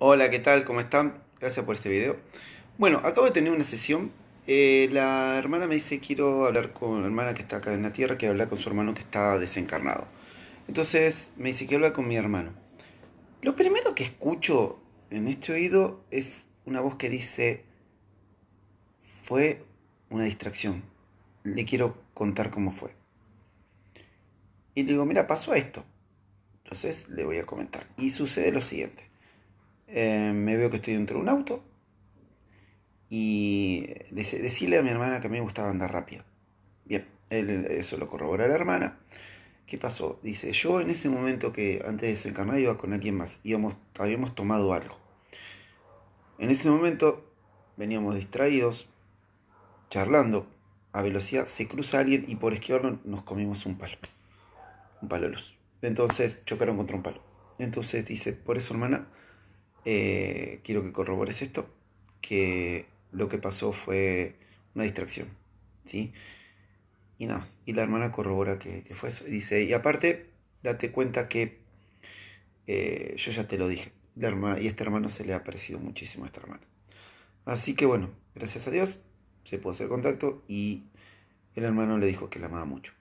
Hola, ¿qué tal? ¿Cómo están? Gracias por este video. Bueno, acabo de tener una sesión. Eh, la hermana me dice, quiero hablar con la hermana que está acá en la tierra, quiero hablar con su hermano que está desencarnado. Entonces me dice, quiero hablar con mi hermano. Lo primero que escucho en este oído es una voz que dice, fue una distracción. Le quiero contar cómo fue. Y le digo, mira, pasó esto. Entonces le voy a comentar. Y sucede lo siguiente. Eh, me veo que estoy dentro de un auto y decirle a mi hermana que a mí me gustaba andar rápido. Bien, eso lo corrobora la hermana. ¿Qué pasó? Dice, yo en ese momento que antes de desencarnar iba con alguien más, íbamos, habíamos tomado algo. En ese momento veníamos distraídos, charlando, a velocidad se cruza alguien y por esquivarlo nos comimos un palo, un palo de luz. Entonces chocaron contra un palo. Entonces dice, por eso hermana, eh, quiero que corrobores esto, que lo que pasó fue una distracción, ¿sí? Y nada, más. y la hermana corrobora que, fue eso. Y dice, y aparte, date cuenta que eh, yo ya te lo dije, y este hermano se le ha parecido muchísimo a esta hermana. Así que bueno, gracias a Dios, se pudo hacer contacto y el hermano le dijo que la amaba mucho.